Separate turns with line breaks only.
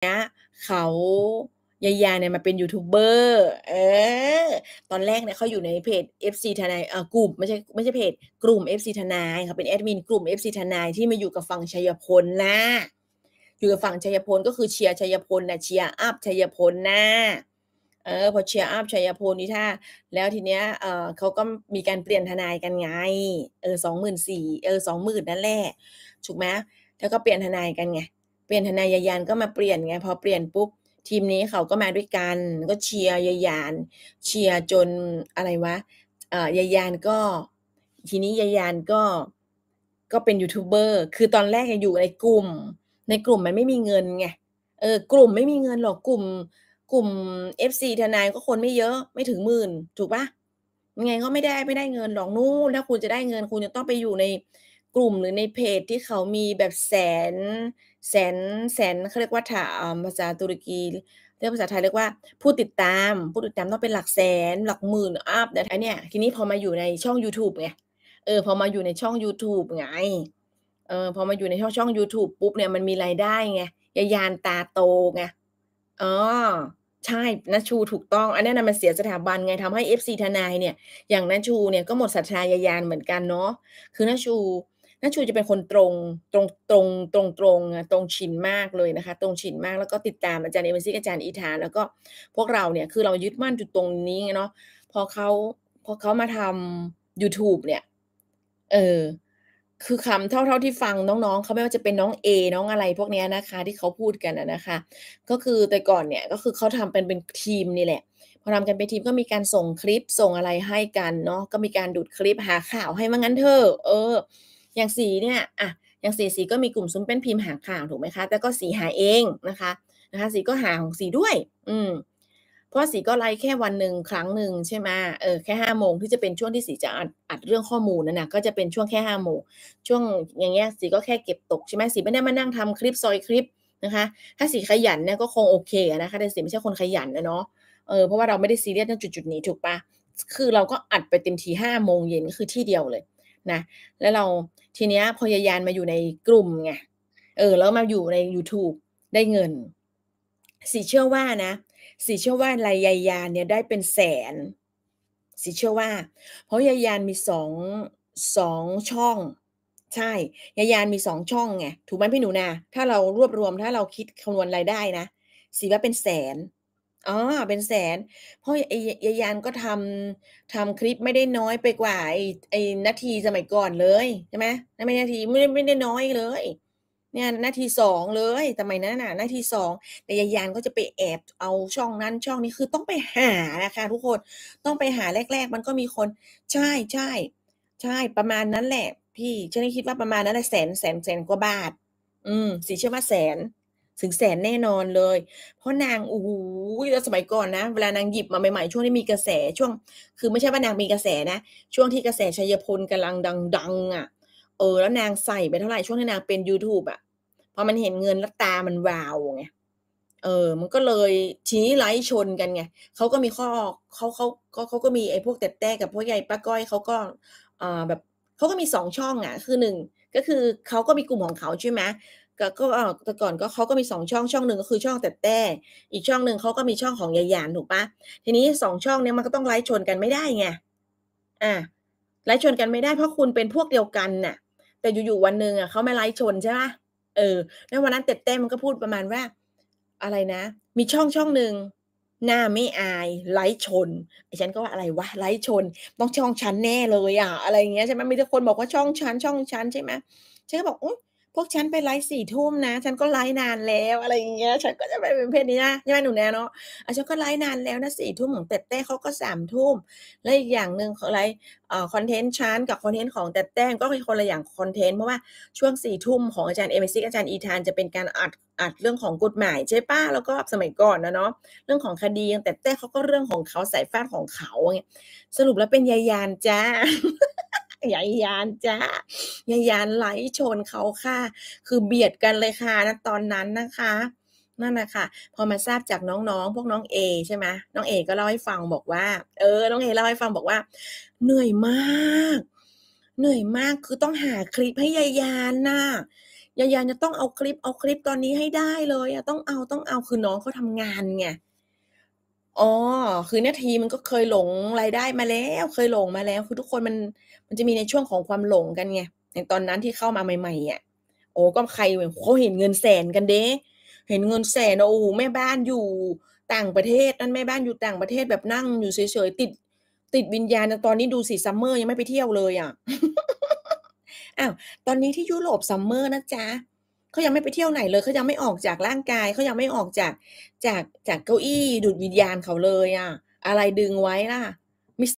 เนี้ยเขายายาเนี่ยมาเป็นยูทูบเบอร์เออตอนแรกเนี่ยเขาอยู่ในเพจ FC ทนายเอ่อกลุ่มไม่ใช่ไม่ใช่เพจกลุ่ม FC ทนายเขาเป็นแอดมินกลุ่ม FC ทนายที่มาอยู่กับฝั่งชัยพลนะอยู่กับฝั่งชัยพลก็คือเชียร์ชัยพลนะเชียร์อัพชัยพลนะเออพอเชียร์อัพชัยพลนี่ถ้าแล้วทีเนี้ยเออเขาก็มีการเปลี่ยนทนายกันไงเออสองหมื่นสี่เออสองหมื่นนั่นแหละถูกไหมแล้วก็เปลี่ยนทนายกันไงเปลี่ยนทนายยานก็มาเปลี่ยนไง พอเปลี่ยนปุ๊บทีมนี้เขาก็มาด้วยกันก็เชียร์ยายาน เชียร์จนอะไรวะเอ่อยายานก็ ทีนี้ยายานก็ก็เป็นยูทูบเบอร์คือตอนแรกอยู่ในกลุ่ม ในกลุ่มมันไม่มีเงินไงเออกลุ่มไม่มีเงินหรอกกลุ่ม กลุ่ม FC ทนายก็คนไม่เยอะไม่ถึงหมื่นถูกปะยังไงก็ไม่ได้ไม่ได้เงินหรอกนู้นถ้าคุณจะได้เงินคุณจะต้องไปอยู่ในกลุ่มหรือในเพจที่เขามีแบบแสนแสนแสนเขาเรียกว่าถาภาษาตุรกีเรียกภาษาไทยเรียกว่าผู้ติดตามผู้ติดตามต้องเป็นหลักแสน หลักหมื่นอัพนะเนี่ย ทีนี้พอมาอยู่ในช่อง YouTube ไงเออ พอมาอยู่ในช่อง YouTube ไง เออพอมาอยู่ในช่องช่อง YouTube ปุ๊บเนี่ยมันมีรายได้ไงยายานตาโตไงอ๋อใช่นะชูถูกต้อง อันนั้นมันเสียสถาบันไงทำให้ FC ทนายเนี่ย อย่างนะชูเนี่ยก็หมดศรัทธายายานเหมือนกันเนาะคือนะชูน้าชูจะเป็นคนตรงตรงตรงตรงตรงตรงชินมากเลยนะคะตรงชินมากแล้วก็ติดตามอาจารย์เอเมซี่อาจารย์อีธานแล้วก็พวกเราเนี่ยคือเรายึดมั่นจุดตรงนี้เนาะพอเขาพอเขามาทำ YouTube เนี่ย เออ คือคำเท่าๆที่ฟังน้องๆเขาไม่ว่าจะเป็นน้องเอน้องอะไรพวกนี้นะคะ ที่เขาพูดกันนะคะ ก็คือแต่ก่อนเนี่ยก็คือเขาทำเป็นเป็นทีมนี่แหละพอทำกันเป็นทีมก็มีการส่งคลิปส่งอะไรให้กันเนาะก็มีการดูดคลิปหาข่าวให้ว่างั้นเถอะเอออย่างสีเนี่ย อ่ะ อย่างสีสีก็มีกลุ่มซุ้มเป็นพิมพ์หางข่าวถูกไหมคะ แต่ก็สีหาเองนะคะ นะคะ สีก็หาของสีด้วย อืม เพราะสีก็ไลค์แค่วันหนึ่งครั้งหนึ่งใช่ไหมเออ แค่ห้าโมงที่จะเป็นช่วงที่สีจะอัดอดเรื่องข้อมูลนั่นนะก็จะเป็นช่วงแค่ห้าโมง ช่วงอย่างเงี้ย สีก็แค่เก็บตกใช่ไหมสีไม่ได้มานั่งทำคลิปซอยคลิปนะคะ ถ้าสีขยันเนี่ยก็คงโอเคนะคะ แต่สีไม่ใช่คนขยันนะเนาะ เออ เพราะว่าเราไม่ได้ซีเรียสรืจุดจุดนี้ถูกปะ คือเราก็อัดไปเต็มทีห้าโมงเย็นคือที่เดียวเลยนะแล้วเราทีเนี้ยพยายานมาอยู่ในกลุ่มไงเออแล้วมาอยู่ใน YouTube ได้เงินสีเชื่อว่านะ สีเชื่อว่ารายยายานเนี่ยได้เป็นแสนสีเชื่อว่า เพราะยายานมีสองสองช่อง ใช่ ยายานมีสองช่องไงถูกไหมพี่หนูนาถ้าเรารวบรวมถ้าเราคิดคำนวณรายได้นะสีว่าเป็นแสนอ๋อเป็นแสน เพราะไอ้ยายานก็ทำทำคลิปไม่ได้น้อยไปกว่าไอ้ไอ้นาทีสมัยก่อนเลยใช่ไหมไม่นาทีไม่ได้ไม่ได้น้อยเลย เนี่ยนาทีสองเลยสมัยนั้นน่ะนาทีสองแต่ยายานก็จะไปแอบเอาช่องนั้นช่องนี้คือต้องไปหานะคะ ทุกคนต้องไปหาแรก ๆ มันก็มีคน ใช่ใช่ใช่ประมาณนั้นแหละ พี่ฉันคิดว่าประมาณนั้นแหละแสนแสนแสนกว่าบาท อืมสีเชื่อว่าแสนถึงแสนแน่นอนเลย เพราะนางโอ้โหแล้วสมัยก่อนนะ เวลานางหยิบมาใหม่ๆ ช่วงที่มีกระแส ช่วง คือไม่ใช่ว่านางมีกระแสนะ ช่วงที่กระแสชัยพลกำลังดัง ๆอะ่ะ เออ แล้วนางใส่ไปเท่าไหร่ ช่วงที่นางเป็น YouTube อะ่ะพอมันเห็นเงินแล้วตามันวาวไง เออ มันก็เลยชี้ไล่ชนกันไงเขาก็มีข้อเขาเขาเขาเขาก็มีไอ้พวกแต่แต่กับพวกใหญ่ป้าก้อยเขาก็ อ่า แบบเขาก็มีสองช่องอ่ะคือหนึ่ง ก็คือเขาก็มีกลุ่มของเขาใช่ไหมก็แต่ก่อนก็เขาก็มีสองช่องช่องหนึ่งก็คือช่องแต่แต่อีกช่องหนึ่งเขาก็มีช่องของยายานถูกปะทีนี้สองช่องเนี้ยมันก็ต้องไล่ชนกันไม่ได้ไงอ่าไล่ชนกันไม่ได้เพราะคุณเป็นพวกเดียวกันน่ะ แต่อยู่ๆวันหนึ่งอ่ะเขาไม่ไล่ชนใช่ปะเออ ในวันนั้นเต็ดเต้มันก็พูดประมาณว่า อะไรนะ มีช่องช่องหนึ่งหน้าไม่อายไล่ชนไอ้ฉันก็ว่าอะไรวะไล่ชนต้องช่องชั้นแน่เลยอ่ะอะไรเงี้ยใช่ไหมมีทุกคนบอกว่าช่องชั้น ช่องชั้นใช่ไหมฉันก็บอกอพวกฉันไปไลฟ์สี่ทุ่มนะฉันก็ไลฟ์นานแล้วอะไรอย่างเงี้ยฉันก็จะไปเป็นเพจนี้นะใช่ไหมหนูแนเนาะอ่ะฉันก็ไลฟ์นานแล้วนะสี่ทุ่มของเต้เต้เขาก็สามทุ่มและอีกอย่างหนึ่งของไลฟ์เอ่อคอนเทนต์ชั้นกับคอนเทนต์ของ แต่แต้งก็คนละอย่างคอนเทนต์เพราะว่าช่วงสี่ทุ่มของอาจารย์เอเมซิกอาจารย์อีธานจะเป็นการอัดอัดเรื่องของกฎหมายใช่ป้าแล้วก็สมัยก่อนนะเนาะเรื่องของคดียังแต่แต้เขาก็เรื่องของเขาสายฟาดของเขาเงี้ยสรุปแล้วเป็นยายานจ้ายายยานจ้ายายยานไหลชนเขาค่ะ คือเบียดกันเลยค่ะนะตอนนั้นนะคะ นั่นนะคะพอมาทราบจากน้องๆ พวกน้องเอใช่ไหมน้องเอก็เล่าให้ฟังบอกว่าเออน้องเอเล่าให้ฟังบอกว่า เหนื่อยมาก เหนื่อยมากคือต้องหาคลิปให้ยายานนะ่ะยายานจะต้องเอาคลิปเอาคลิปตอนนี้ให้ได้เลยอะต้องเอาต้องเอาคือน้องเขาทางานไงอ๋อ คือนาทีมันก็เคยหลงรายได้มาแล้ว เคยหลงมาแล้ว คือทุกคนมันมันจะมีในช่วงของความหลงกันไงในตอนนั้นที่เข้ามาใหม่ๆอ่ะ โอ้ก็ใครเขาเห็นเงินแสนกันเด้เห็นเงินแสนโอ้แม่บ้านอยู่ต่างประเทศ นั่นแม่บ้านอยู่ต่างประเทศแบบนั่งอยู่เฉยๆ ติดติดวิญญาณตอนนี้ดูสิซัมเมอร์ยังไม่ไปเที่ยวเลยอ่ะอ้าวตอนนี้ที่ยุโรปซัมเมอร์นะจ๊ะเขายังไม่ไปเที่ยวไหนเลย เขายังไม่ออกจากร่างกาย เขายังไม่ออกจาก จากจากเก้าอี้ดูดวิญญาณเขาเลยอะ่ะ อะไรดึงไว้ล่ะ